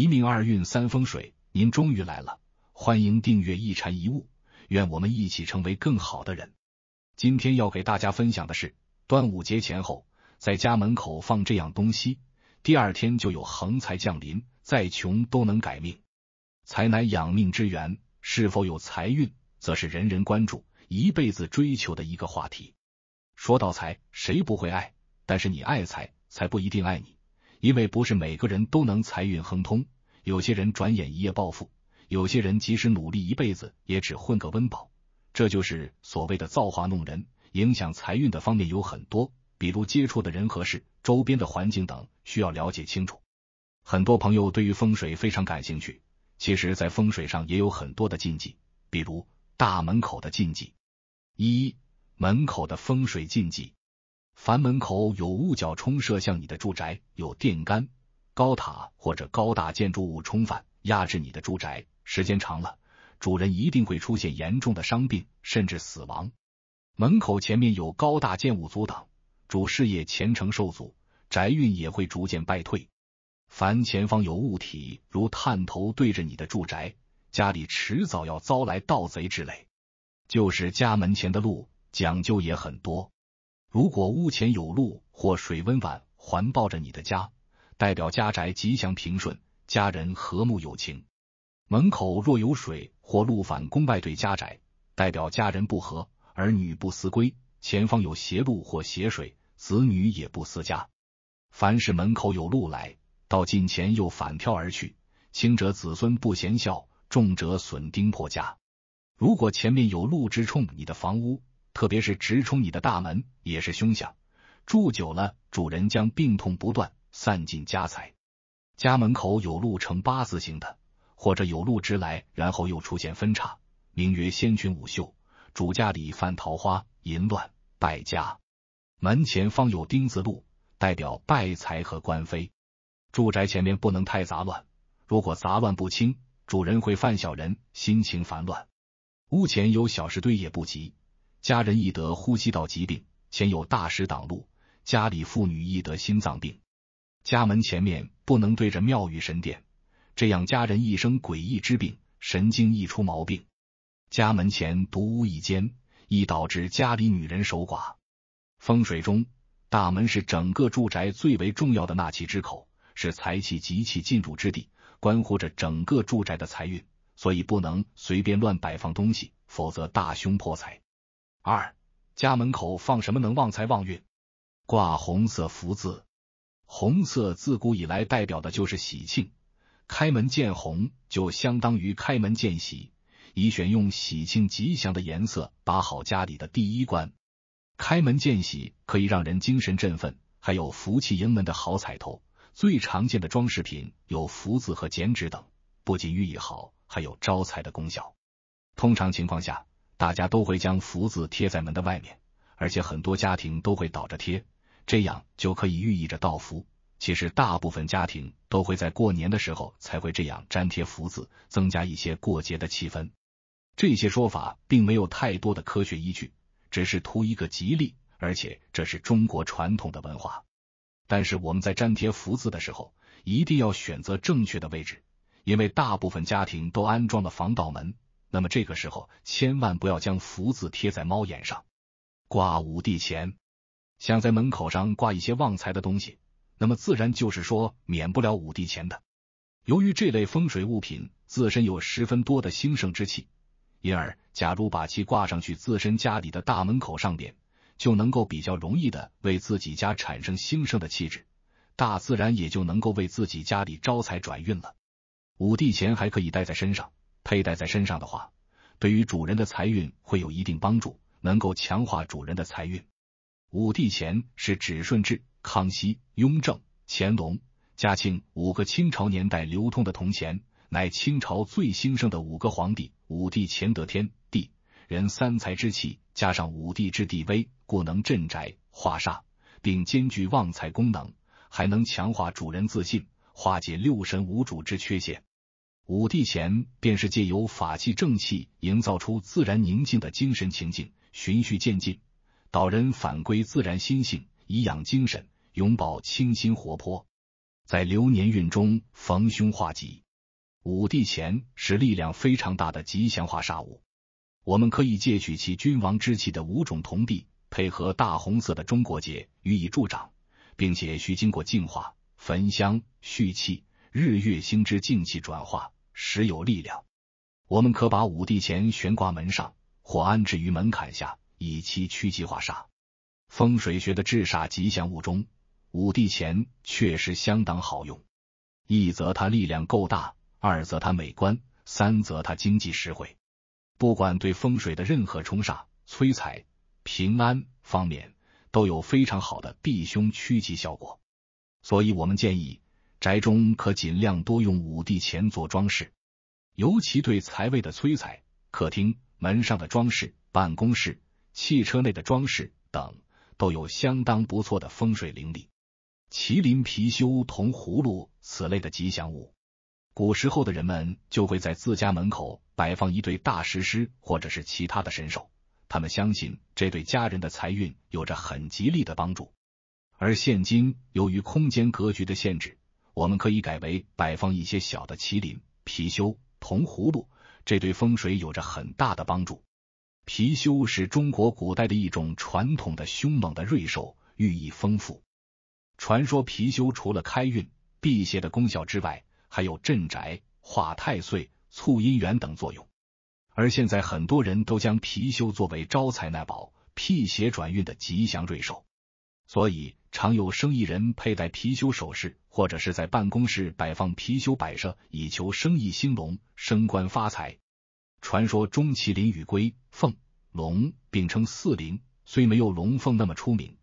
一命二运三风水，您终于来了，欢迎订阅一禅一悟，愿我们一起成为更好的人。今天要给大家分享的是，端午节前后，在家门口放这样东西，第二天就有横财降临，再穷都能改命。财乃养命之源，是否有财运，则是人人关注、一辈子追求的一个话题。说到财，谁不会爱？但是你爱财，才不一定爱你。因为不是每个人都能财运亨通，有些人转眼一夜暴富，有些人即使努力一辈子也只混个温饱。这就是所谓的造化弄人。影响财运的方面有很多，比如接触的人和事、周边的环境等，需要了解清楚。很多朋友对于风水非常感兴趣，其实，在风水上也有很多的禁忌，比如大门口的禁忌。一门口的风水禁忌。凡门口有物角冲射向你的住宅，有电杆、高塔或者高大建筑物冲犯压制你的住宅，时间长了，主人一定会出现严重的伤病，甚至死亡。门口前面有高大建物阻挡，主事业前程受阻，宅运也会逐渐败退。凡前方有物体如探头对着你的住宅，家里迟早要遭来盗贼之类。就是家门前的路讲究也很多。如果屋前有路或水温碗环抱着你的家，代表家宅吉祥平顺，家人和睦友情。门口若有水或路反宫外对家宅，代表家人不和，儿女不思归。前方有邪路或邪水，子女也不思家。凡是门口有路来到近前又反跳而去，轻者子孙不贤孝，重者损丁破家。如果前面有路直冲你的房屋。特别是直冲你的大门，也是凶相。住久了，主人将病痛不断，散尽家财。家门口有路呈八字形的，或者有路直来，然后又出现分叉，名曰仙君五秀，主家里犯桃花、淫乱、败家。门前方有丁字路，代表败财和官非。住宅前面不能太杂乱，如果杂乱不清，主人会犯小人，心情烦乱。屋前有小石堆也不吉。家人易得呼吸道疾病，前有大石挡路；家里妇女易得心脏病。家门前面不能对着庙宇神殿，这样家人一生诡异之病，神经易出毛病。家门前独屋一间，易导致家里女人守寡。风水中，大门是整个住宅最为重要的纳气之口，是财气、集气进入之地，关乎着整个住宅的财运，所以不能随便乱摆放东西，否则大凶破财。二，家门口放什么能旺财旺运？挂红色福字，红色自古以来代表的就是喜庆，开门见红就相当于开门见喜，以选用喜庆吉祥的颜色把好家里的第一关。开门见喜可以让人精神振奋，还有福气盈门的好彩头。最常见的装饰品有福字和剪纸等，不仅寓意好，还有招财的功效。通常情况下。大家都会将福字贴在门的外面，而且很多家庭都会倒着贴，这样就可以寓意着倒福。其实大部分家庭都会在过年的时候才会这样粘贴福字，增加一些过节的气氛。这些说法并没有太多的科学依据，只是图一个吉利，而且这是中国传统的文化。但是我们在粘贴福字的时候，一定要选择正确的位置，因为大部分家庭都安装了防盗门。那么这个时候千万不要将福字贴在猫眼上，挂五帝钱。想在门口上挂一些旺财的东西，那么自然就是说免不了五帝钱的。由于这类风水物品自身有十分多的兴盛之气，因而假如把其挂上去，自身家里的大门口上边就能够比较容易的为自己家产生兴盛的气质，大自然也就能够为自己家里招财转运了。五帝钱还可以带在身上。佩戴在身上的话，对于主人的财运会有一定帮助，能够强化主人的财运。五帝钱是指顺治、康熙、雍正、乾隆、嘉庆五个清朝年代流通的铜钱，乃清朝最兴盛的五个皇帝。五帝钱得天地人三才之气，加上五帝之地威，故能镇宅化煞，并兼具旺财功能，还能强化主人自信，化解六神无主之缺陷。五帝钱便是借由法器正气，营造出自然宁静的精神情境，循序渐进，导人返归自然心性，以养精神，永葆清新活泼。在流年运中逢凶化吉。五帝钱是力量非常大的吉祥化煞物，我们可以借取其君王之气的五种铜币，配合大红色的中国结予以助长，并且需经过净化、焚香、蓄气。日月星之静气转化，时有力量。我们可把五帝钱悬挂门上，或安置于门槛下，以期趋吉化煞。风水学的制煞吉祥物中，五帝钱确实相当好用。一则它力量够大，二则它美观，三则它经济实惠。不管对风水的任何冲煞、摧财、平安方面，都有非常好的避凶趋吉效果。所以，我们建议。宅中可尽量多用五帝钱做装饰，尤其对财位的催财。客厅门上的装饰、办公室、汽车内的装饰等，都有相当不错的风水灵力。麒麟、貔貅、铜葫芦此类的吉祥物，古时候的人们就会在自家门口摆放一对大石狮或者是其他的神兽，他们相信这对家人的财运有着很吉利的帮助。而现今，由于空间格局的限制，我们可以改为摆放一些小的麒麟、貔貅、铜葫芦，这对风水有着很大的帮助。貔貅是中国古代的一种传统的凶猛的瑞兽，寓意丰富。传说貔貅除了开运、辟邪的功效之外，还有镇宅、化太岁、促姻缘等作用。而现在很多人都将貔貅作为招财纳宝、辟邪转运的吉祥瑞兽，所以。常有生意人佩戴貔貅首饰，或者是在办公室摆放貔貅摆设，以求生意兴隆、升官发财。传说中，麒麟与龟、凤、龙并称四灵，虽没有龙凤那么出名，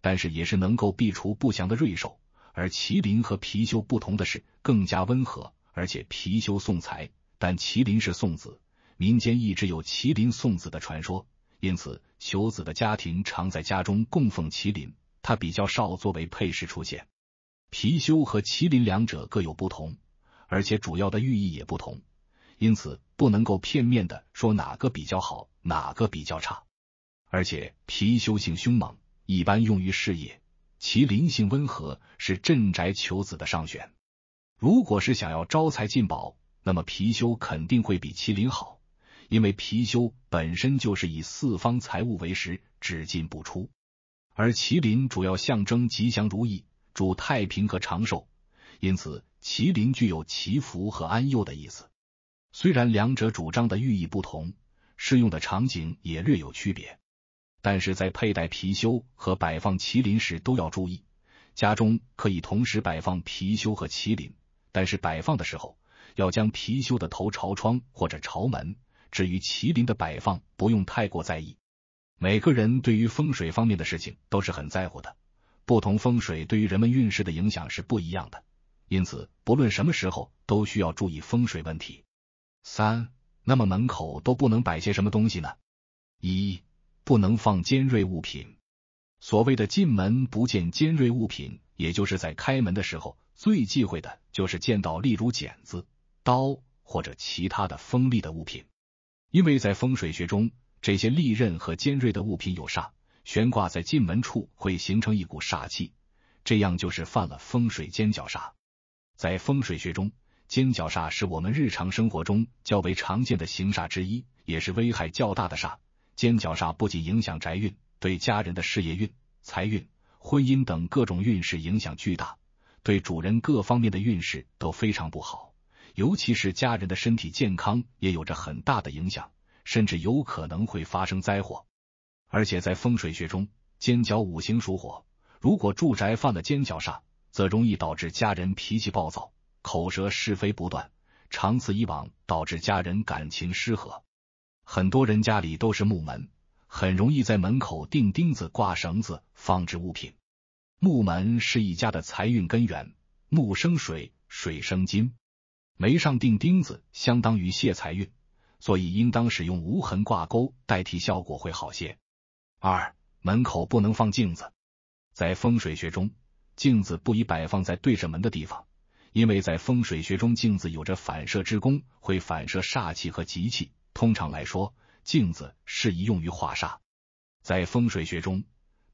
但是也是能够避除不祥的瑞兽。而麒麟和貔貅不同的是，更加温和，而且貔貅送财，但麒麟是送子。民间一直有麒麟送子的传说，因此求子的家庭常在家中供奉麒麟。它比较少作为配饰出现，貔貅和麒麟两者各有不同，而且主要的寓意也不同，因此不能够片面的说哪个比较好，哪个比较差。而且貔貅性凶猛，一般用于事业；麒麟性温和，是镇宅求子的上选。如果是想要招财进宝，那么貔貅肯定会比麒麟好，因为貔貅本身就是以四方财物为食，只进不出。而麒麟主要象征吉祥如意，祝太平和长寿，因此麒麟具有祈福和安佑的意思。虽然两者主张的寓意不同，适用的场景也略有区别，但是在佩戴貔貅和摆放麒麟时都要注意。家中可以同时摆放貔貅和麒麟，但是摆放的时候要将貔貅的头朝窗或者朝门。至于麒麟的摆放，不用太过在意。每个人对于风水方面的事情都是很在乎的，不同风水对于人们运势的影响是不一样的，因此不论什么时候都需要注意风水问题。三，那么门口都不能摆些什么东西呢？一，不能放尖锐物品。所谓的进门不见尖锐物品，也就是在开门的时候最忌讳的就是见到，例如剪子、刀或者其他的锋利的物品，因为在风水学中。这些利刃和尖锐的物品有煞，悬挂在进门处会形成一股煞气，这样就是犯了风水尖角煞。在风水学中，尖角煞是我们日常生活中较为常见的行煞之一，也是危害较大的煞。尖角煞不仅影响宅运，对家人的事业运、财运、婚姻等各种运势影响巨大，对主人各方面的运势都非常不好，尤其是家人的身体健康也有着很大的影响。甚至有可能会发生灾祸，而且在风水学中，尖角五行属火。如果住宅犯了尖角煞，则容易导致家人脾气暴躁、口舌是非不断，长此以往，导致家人感情失和。很多人家里都是木门，很容易在门口钉钉子、挂绳子、放置物品。木门是一家的财运根源，木生水，水生金，门上钉钉子相当于泄财运。所以应当使用无痕挂钩代替，效果会好些。二、门口不能放镜子，在风水学中，镜子不宜摆放在对着门的地方，因为在风水学中，镜子有着反射之功，会反射煞气和吉气。通常来说，镜子适宜用于化煞。在风水学中，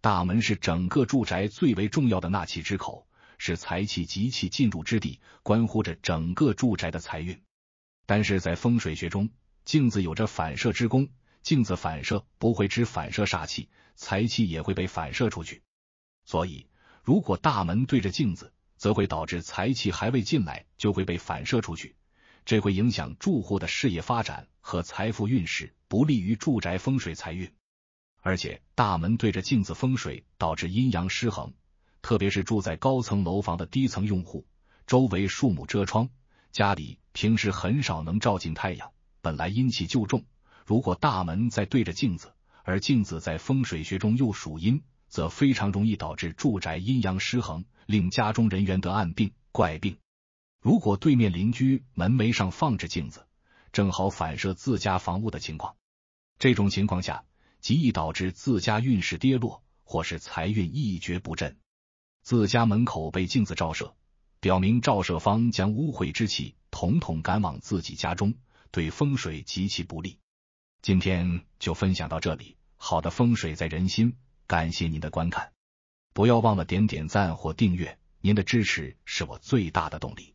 大门是整个住宅最为重要的纳气之口，是财气、吉气进入之地，关乎着整个住宅的财运。但是在风水学中，镜子有着反射之功，镜子反射不会只反射煞气，财气也会被反射出去。所以，如果大门对着镜子，则会导致财气还未进来就会被反射出去，这会影响住户的事业发展和财富运势，不利于住宅风水财运。而且，大门对着镜子风水导致阴阳失衡，特别是住在高层楼房的低层用户，周围树木遮窗，家里平时很少能照进太阳。本来阴气就重，如果大门在对着镜子，而镜子在风水学中又属阴，则非常容易导致住宅阴阳失衡，令家中人员得暗病、怪病。如果对面邻居门楣上放着镜子，正好反射自家房屋的情况，这种情况下极易导致自家运势跌落，或是财运一蹶不振。自家门口被镜子照射，表明照射方将污秽之气统统赶往自己家中。对风水极其不利。今天就分享到这里。好的风水在人心，感谢您的观看。不要忘了点点赞或订阅，您的支持是我最大的动力。